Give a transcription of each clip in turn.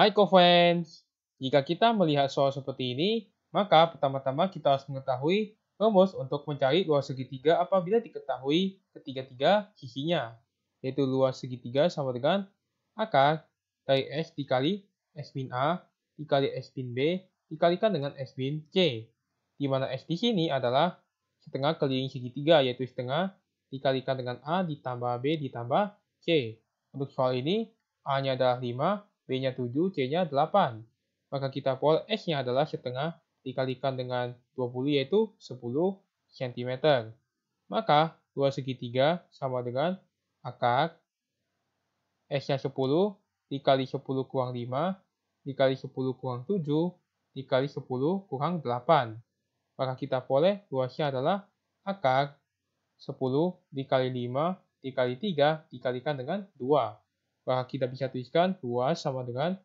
Hai Cofans, jika kita melihat soal seperti ini, maka pertama-tama kita harus mengetahui rumus untuk mencari luas segitiga apabila diketahui ketiga-tiga sisinya, yaitu luas segitiga sama dengan akar dari S dikali S bin A dikali S bin B dikalikan dengan S bin C, di mana S di sini adalah setengah keliling segitiga, yaitu setengah dikalikan dengan A ditambah B ditambah C. Untuk soal ini, A-nya adalah 5, B-nya 7, C-nya 8. Maka kita pol S-nya adalah setengah dikalikan dengan 20 yaitu 10 cm. Maka 2 segitiga sama dengan akar S-nya 10 dikali 10 kurang 5 dikali 10 kurang 7 dikali 10 kurang 8. Maka kita boleh luasnya adalah akar 10 dikali 5 dikali 3 dikalikan dengan 2 maka kita bisa tuliskan 2 sama dengan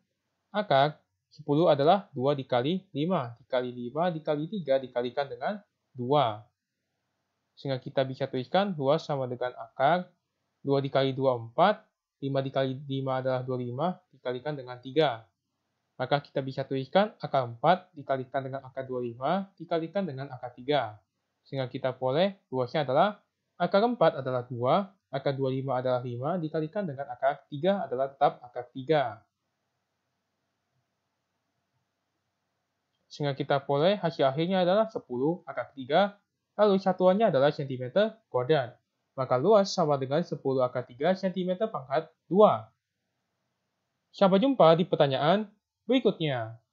akar 10 adalah 2 dikali 5, dikali 5, dikali 3, dikalikan dengan 2. Sehingga kita bisa tuliskan 2 sama dengan akar 2 dikali 2, 4, 5 dikali 5 adalah 25, dikalikan dengan 3. Maka kita bisa tuliskan akar 4 dikalikan dengan akar 25, dikalikan dengan akar 3. Sehingga kita boleh, luasnya adalah akar 4 adalah 2, akar 25 adalah 5 dikalikan dengan akar 3 adalah tetap akar 3. Sehingga kita peroleh hasil akhirnya adalah 10 akar 3, lalu satuannya adalah cm kuadrat. Maka luas sama dengan 10 akar 3 cm pangkat 2. Sampai jumpa di pertanyaan berikutnya.